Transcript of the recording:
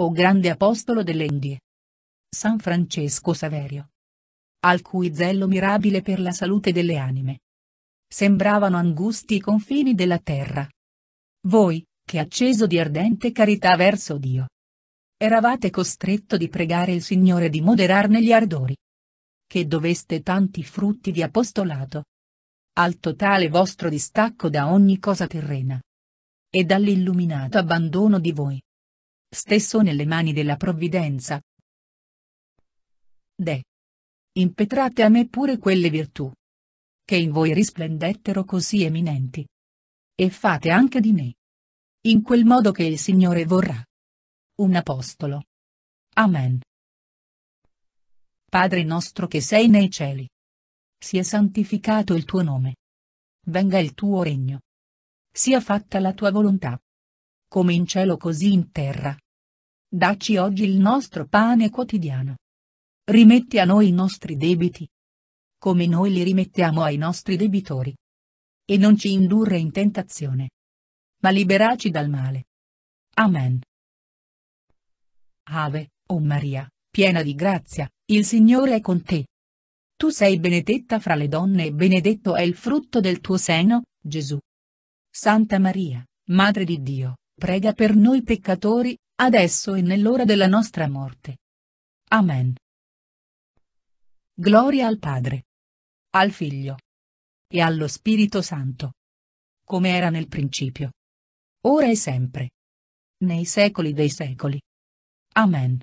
O grande apostolo delle Indie. San Francesco Saverio. Al cui zello mirabile per la salute delle anime. Sembravano angusti i confini della terra. Voi, che acceso di ardente carità verso Dio. Eravate costretto di pregare il Signore di moderarne gli ardori. Che doveste tanti frutti di apostolato. Al totale vostro distacco da ogni cosa terrena. E dall'illuminato abbandono di voi stesso nelle mani della provvidenza. De. Impetrate a me pure quelle virtù. Che in voi risplendettero così eminenti. E fate anche di me. In quel modo che il Signore vorrà. Un apostolo. Amen. Padre nostro che sei nei cieli. Sia santificato il tuo nome. Venga il tuo regno. Sia fatta la tua volontà come in cielo così in terra. Dacci oggi il nostro pane quotidiano. Rimetti a noi i nostri debiti. Come noi li rimettiamo ai nostri debitori. E non ci indurre in tentazione. Ma liberaci dal male. Amen. Ave, o oh Maria, piena di grazia, il Signore è con te. Tu sei benedetta fra le donne e benedetto è il frutto del tuo seno, Gesù. Santa Maria, Madre di Dio, prega per noi peccatori, adesso e nell'ora della nostra morte. Amen. Gloria al Padre, al Figlio e allo Spirito Santo, come era nel principio, ora e sempre, nei secoli dei secoli. Amen.